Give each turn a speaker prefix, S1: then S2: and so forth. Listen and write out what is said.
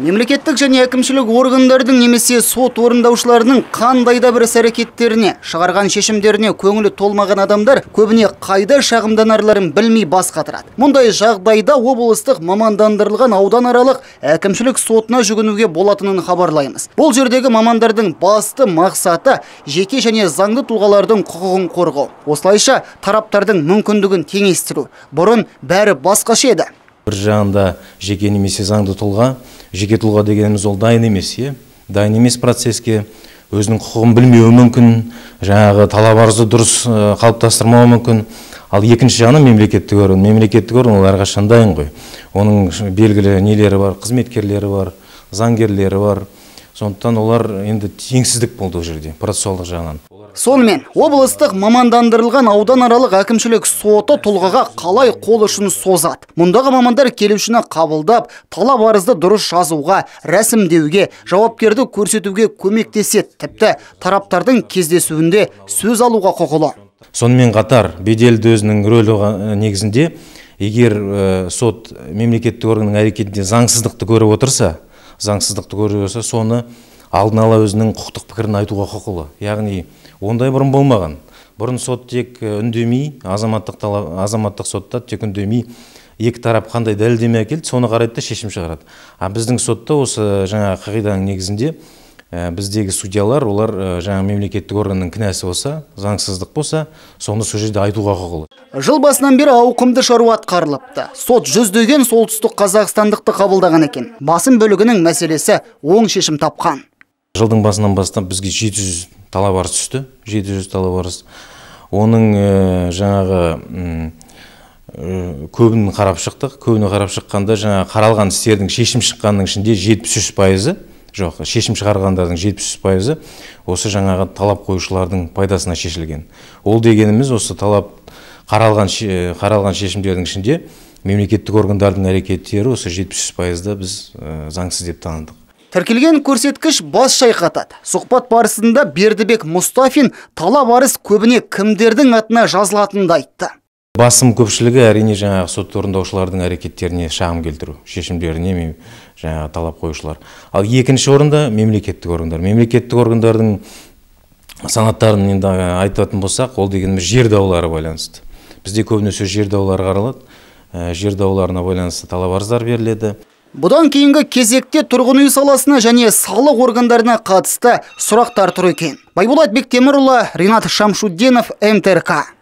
S1: мемлекеттік және әкімшілік органдардың немесе сот орындаушыларының қандай да бір сәрекеттеріне, шығарған шешімдеріне көңілі толмаған адамдар көбіне қайда шағымданарларын білмей бас қатырады мұндай жағдайда облыстық мамандандырылған аудан аралық әкімшілік сотына жүгінуге болатынын хабарлаймыз бұл жердегі мамандардың басты мақсаты жеке және заңды тұлғалардың құқығын қорғау осылайша тараптардың мүмкіндігін теңестіру бұрын бәрі басқаша еді
S2: бір жағында жеке немесе заңды тұлға жеке тұлға дегеніміз ол дайын емес иә дайын емес процеске өзінің құқығын білмеуі мүмкін жаңағы талап арызды дұрыс қалыптастырмауы мүмкін ал екінші жағынан мемлекеттік орган мемлекеттік орган ол әрқашан дайын ғой оның белгілі нелері бар қызметкерлері бар заңгерлері бар сондықтан олар енді теңсіздік болды ол жерде процессуалдық жағынан
S1: сонымен облыстық мамандандырылған аудан аралық әкімшілік соты тұлғаға қалай қол ұшын созады мұндағы мамандар келушіні қабылдап талап арызды дұрыс жазуға рәсімдеуге жауапкерді көрсетуге көмектеседі тіпті тараптардың кездесуінде сөз алуға құқылы
S2: сонымен қатар беделді өзінің рөлі негізінде егер сот мемлекеттік органның әрекетінде заңсыздықты көріп отырса заңсыздықты көріп отырса соны алдын ала өзінің құқықтық пікірін айтуға құқылы яғни ондай бұрын болмаған бұрын сот тек үндемей азаматтық талап азаматтық сотта тек үндемей екі тарап қандай дәлелдеме әкелді соны қарайды да шешім шығарады а біздің сотта осы жаңа қағиданың негізінде ә, біздегі судьялар олар ә, жаңа мемлекеттік органның кінәсі болса заңсыздық болса соны сол жерде айтуға құқылы
S1: жыл басынан бері ауқымды шаруа атқарылыпты сот жүздеген солтүстік қазақстандықты қабылдаған екен басым бөлігінің мәселесі оң шешім тапқан
S2: жылдың басынан бастап бізге 700 талап арыз түсті 700 талап арыз оның э, жаңағы э, көбін қарап шықтық көбіне қарап шыққанда жаңа қаралған істердің шешім шыққанның ішінде 73 пайызы жоқ шешім шығарғандардың 73 пайызы осы жаңағы талап қоюшылардың пайдасына шешілген ол дегеніміз осы талап қаралған қаралған шешімдердің ішінде мемлекеттік органдардың әрекеттері осы 73 пайызды біз э, заңсыз деп таныдық
S1: тіркелген көрсеткіш бас шайқатады сұхбат барысында бердібек мұстафин талап арыз көбіне кімдердің атына жазылатынын айтты
S2: басым көпшілігі әрине жаңағы сот орындаушылардың әрекеттеріне шағым келтіру шешімдеріне мен жаңағы талап қоюшылар ал екінші орында мемлекеттік органдар мемлекеттік органдардың санаттарын енді айтатын болсақ ол дегеніміз жер даулары байланысты бізде көбінесе жер даулары қаралады ә, жер дауларына байланысты талап арыздар беріледі
S1: Бұдан кейінгі кезекте тұрғын үй саласына және салық органдарына қатысты сұрақтар тұр екен. Байболат Бектемірұлы, Ринат Шамшуддинов, МТРК.